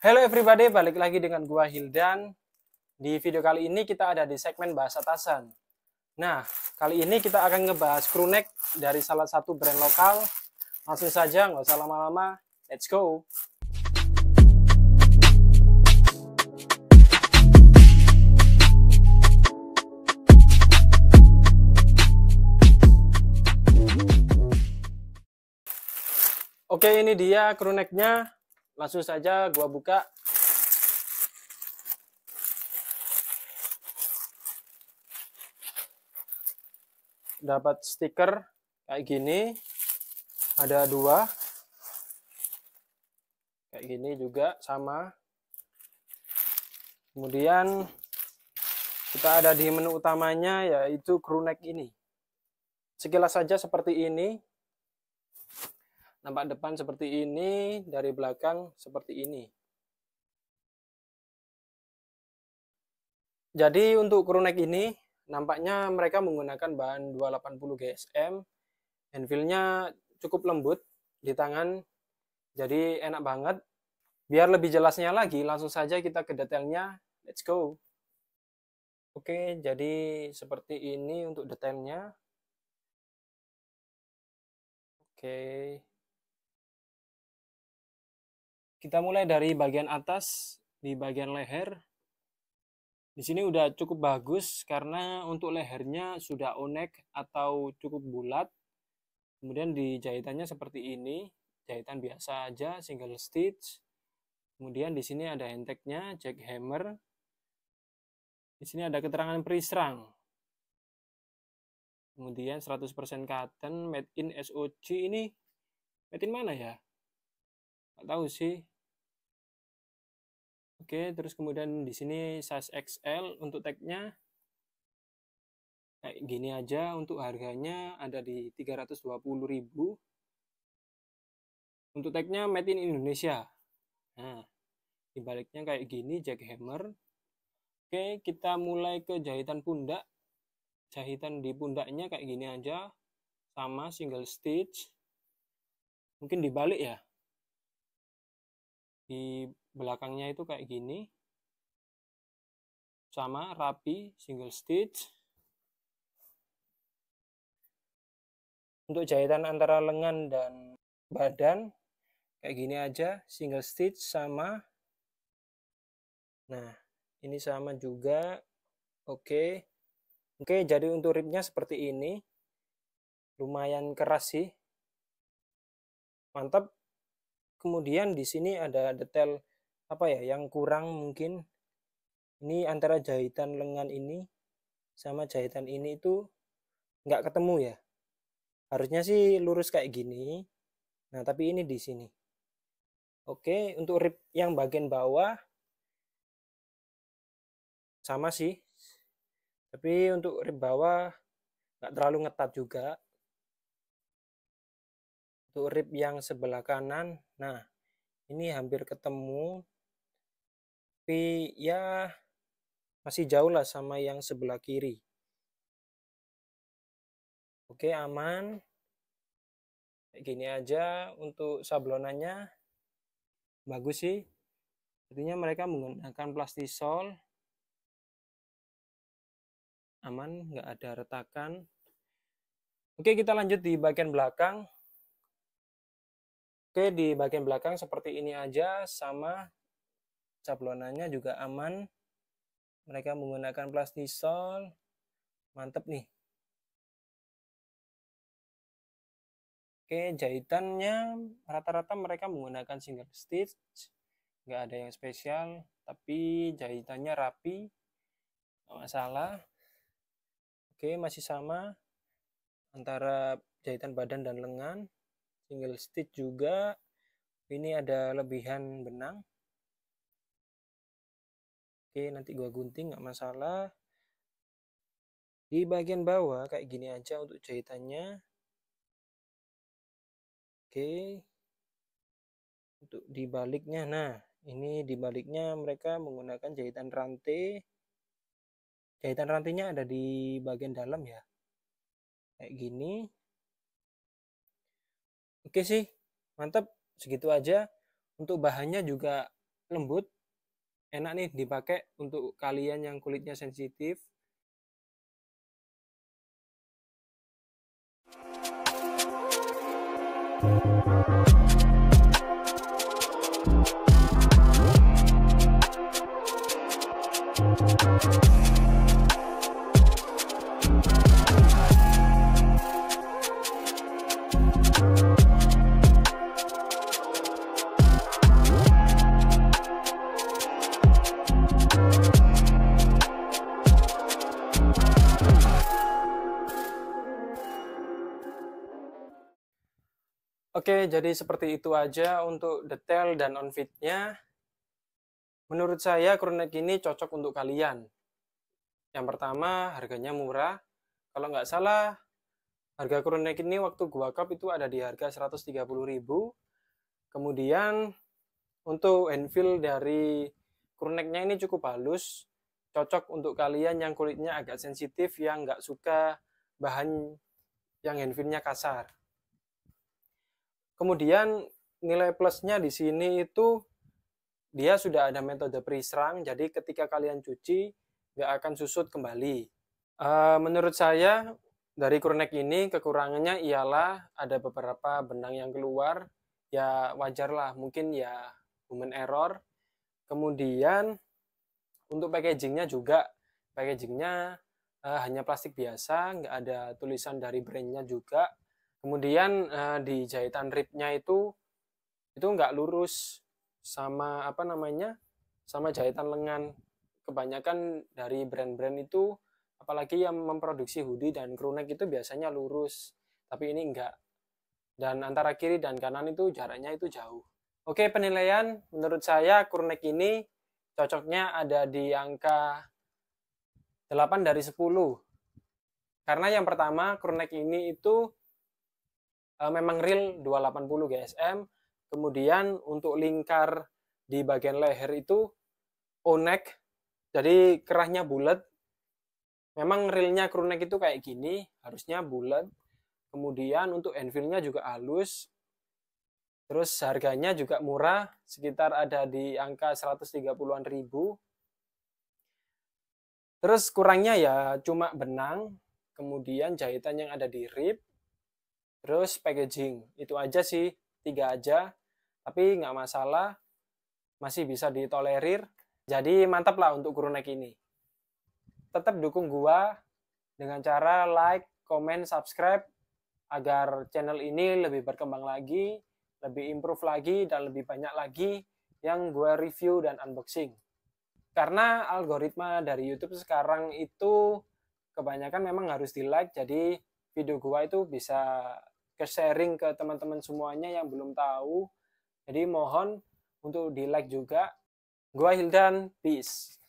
Hello everybody, balik lagi dengan gua Hildan. Di video kali ini kita ada di segmen bahasa atasan. Nah, kali ini kita akan ngebahas crew neck dari salah satu brand lokal. Langsung saja, nggak usah lama-lama. Let's go! Oke, ini dia crew necknya langsung saja gua buka dapat stiker kayak gini ada dua kayak gini juga sama kemudian kita ada di menu utamanya yaitu crew neck ini sekilas saja seperti ini nampak depan seperti ini, dari belakang seperti ini. Jadi untuk crewneck ini, nampaknya mereka menggunakan bahan 280 GSM, handfeelnya cukup lembut di tangan, jadi enak banget. Biar lebih jelasnya lagi, langsung saja kita ke detailnya, let's go! Oke, jadi seperti ini untuk detailnya. Oke. Kita mulai dari bagian atas di bagian leher. Di sini udah cukup bagus karena untuk lehernya sudah onek atau cukup bulat. Kemudian di jahitannya seperti ini, jahitan biasa aja single stitch. Kemudian di sini ada enteknya hammer. Di sini ada keterangan perisrang. Kemudian 100% cotton made in SOC ini made in mana ya? tahu sih Oke, terus kemudian di sini size XL untuk tag-nya. Kayak gini aja untuk harganya ada di 320.000. Untuk tag-nya Made in Indonesia. Nah, dibaliknya kayak gini jackhammer. Oke, kita mulai ke jahitan pundak. Jahitan di pundaknya kayak gini aja. Sama single stitch. Mungkin dibalik ya di belakangnya itu kayak gini sama rapi single stitch untuk jahitan antara lengan dan badan kayak gini aja single stitch sama nah ini sama juga oke okay. oke okay, jadi untuk ribnya seperti ini lumayan keras sih mantap kemudian di sini ada detail apa ya yang kurang mungkin ini antara jahitan lengan ini sama jahitan ini itu nggak ketemu ya harusnya sih lurus kayak gini nah tapi ini di sini oke untuk rib yang bagian bawah sama sih tapi untuk rib bawah nggak terlalu ngetat juga untuk rib yang sebelah kanan Nah, ini hampir ketemu. Tapi ya masih jauh lah sama yang sebelah kiri. Oke, aman. Kayak gini aja untuk sablonannya. Bagus sih. Artinya mereka menggunakan plastisol. Aman, nggak ada retakan. Oke, kita lanjut di bagian belakang. Oke, di bagian belakang seperti ini aja sama sablonannya juga aman. Mereka menggunakan plastisol. Mantep nih. Oke, jahitannya rata-rata mereka menggunakan single stitch. Nggak ada yang spesial, tapi jahitannya rapi. Nggak masalah. Oke, masih sama antara jahitan badan dan lengan single stitch juga ini ada lebihan benang oke nanti gua gunting nggak masalah di bagian bawah kayak gini aja untuk jahitannya oke untuk dibaliknya nah ini dibaliknya mereka menggunakan jahitan rantai jahitan rantainya ada di bagian dalam ya kayak gini Oke sih, mantap. Segitu aja. Untuk bahannya juga lembut. Enak nih dipakai untuk kalian yang kulitnya sensitif. right back. Oke, jadi seperti itu aja untuk detail dan on fit Menurut saya, kronek ini cocok untuk kalian. Yang pertama, harganya murah. Kalau nggak salah, harga kronek ini waktu gua cup itu ada di harga 130.000. Kemudian, untuk handfill dari kroneknya ini cukup halus. Cocok untuk kalian yang kulitnya agak sensitif, yang nggak suka bahan yang handfillnya kasar. Kemudian nilai plusnya di sini itu dia sudah ada metode pre serang, jadi ketika kalian cuci nggak akan susut kembali. Eh, menurut saya dari kurnek ini kekurangannya ialah ada beberapa benang yang keluar, ya wajarlah mungkin ya human error. Kemudian untuk packagingnya juga packagingnya eh, hanya plastik biasa, nggak ada tulisan dari brandnya juga kemudian uh, di jahitan ribnya itu itu nggak lurus sama apa namanya sama jahitan lengan kebanyakan dari brand-brand itu apalagi yang memproduksi hoodie dan crew itu biasanya lurus tapi ini enggak dan antara kiri dan kanan itu jaraknya itu jauh oke penilaian menurut saya crew ini cocoknya ada di angka 8 dari 10 karena yang pertama crew ini itu Eh, memang real 280 GSM. Kemudian untuk lingkar di bagian leher itu onek, jadi kerahnya bulat. Memang realnya neck itu kayak gini, harusnya bulat. Kemudian untuk endfieldnya juga halus. Terus harganya juga murah, sekitar ada di angka 130-an ribu. Terus kurangnya ya cuma benang, kemudian jahitan yang ada di rib, terus packaging itu aja sih tiga aja tapi nggak masalah masih bisa ditolerir jadi mantap lah untuk guru kurunek ini tetap dukung gua dengan cara like comment subscribe agar channel ini lebih berkembang lagi lebih improve lagi dan lebih banyak lagi yang gua review dan unboxing. Karena algoritma dari YouTube sekarang itu kebanyakan memang harus di like, jadi video gua itu bisa ke sharing ke teman-teman semuanya yang belum tahu. Jadi mohon untuk di like juga. Gua Hildan, peace.